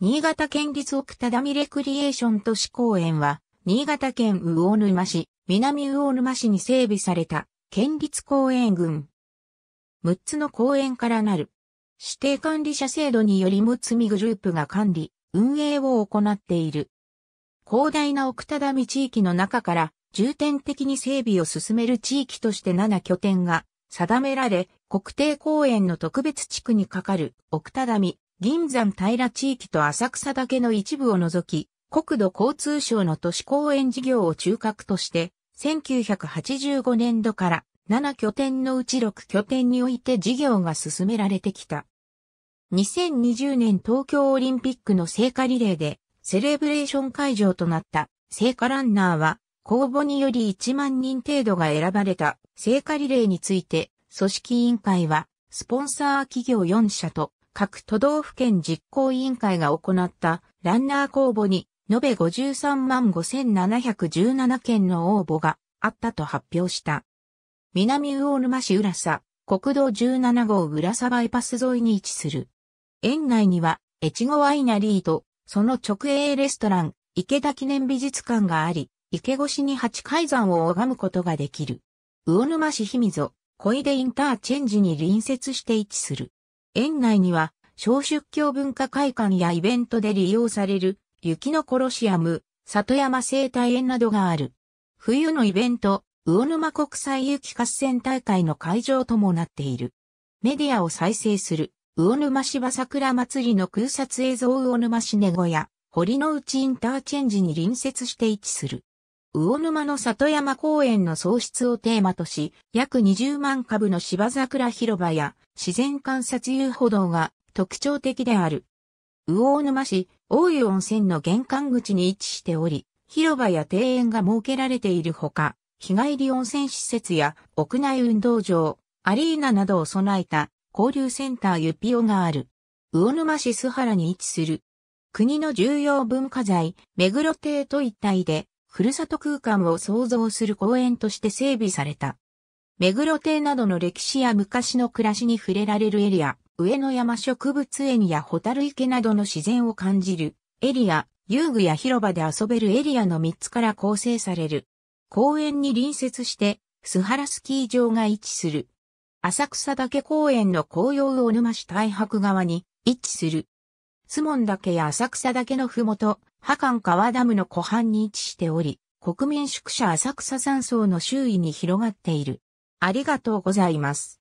新潟県立奥田見レクリエーション都市公園は、新潟県魚沼市、南魚沼市に整備された、県立公園群。6つの公園からなる。指定管理者制度により6つみグループが管理、運営を行っている。広大な奥田見地域の中から、重点的に整備を進める地域として7拠点が定められ、国定公園の特別地区にかかる奥田見銀山平地域と浅草だけの一部を除き、国土交通省の都市公園事業を中核として、1985年度から7拠点のうち6拠点において事業が進められてきた。2020年東京オリンピックの聖火リレーでセレブレーション会場となった聖火ランナーは公募により1万人程度が選ばれた聖火リレーについて組織委員会はスポンサー企業4社と各都道府県実行委員会が行ったランナー公募に延べ53万5717件の応募があったと発表した。南魚沼市浦佐、国道17号浦佐バイパス沿いに位置する。園内には、越後ワイナリーと、その直営レストラン、池田記念美術館があり、池越しに八海山を拝むことができる。魚沼市秘溝、小出インターチェンジに隣接して位置する。園内には、小出教文化会館やイベントで利用される、雪のコロシアム、里山生態園などがある。冬のイベント、魚沼国際雪合戦大会の会場ともなっている。メディアを再生する、魚沼芝桜祭りの空撮映像魚沼しねごや、堀の内インターチェンジに隣接して位置する。魚沼の里山公園の創出をテーマとし、約20万株の芝桜広場や自然観察遊歩道が特徴的である。魚沼市、大湯温泉の玄関口に位置しており、広場や庭園が設けられているほか、日帰り温泉施設や屋内運動場、アリーナなどを備えた交流センターゆぴオがある。魚沼市須原に位置する。国の重要文化財、目黒邸と一体でふるさと空間を創造する公園として整備された。目黒邸などの歴史や昔の暮らしに触れられるエリア、上野山植物園やホタル池などの自然を感じるエリア、遊具や広場で遊べるエリアの3つから構成される。公園に隣接して、須原スキー場が位置する。浅草岳公園の紅葉を沼市大白川に位置する。スモン岳や浅草岳のふもと、波間川ダムの湖畔に位置しており、国民宿舎浅草山荘の周囲に広がっている。ありがとうございます。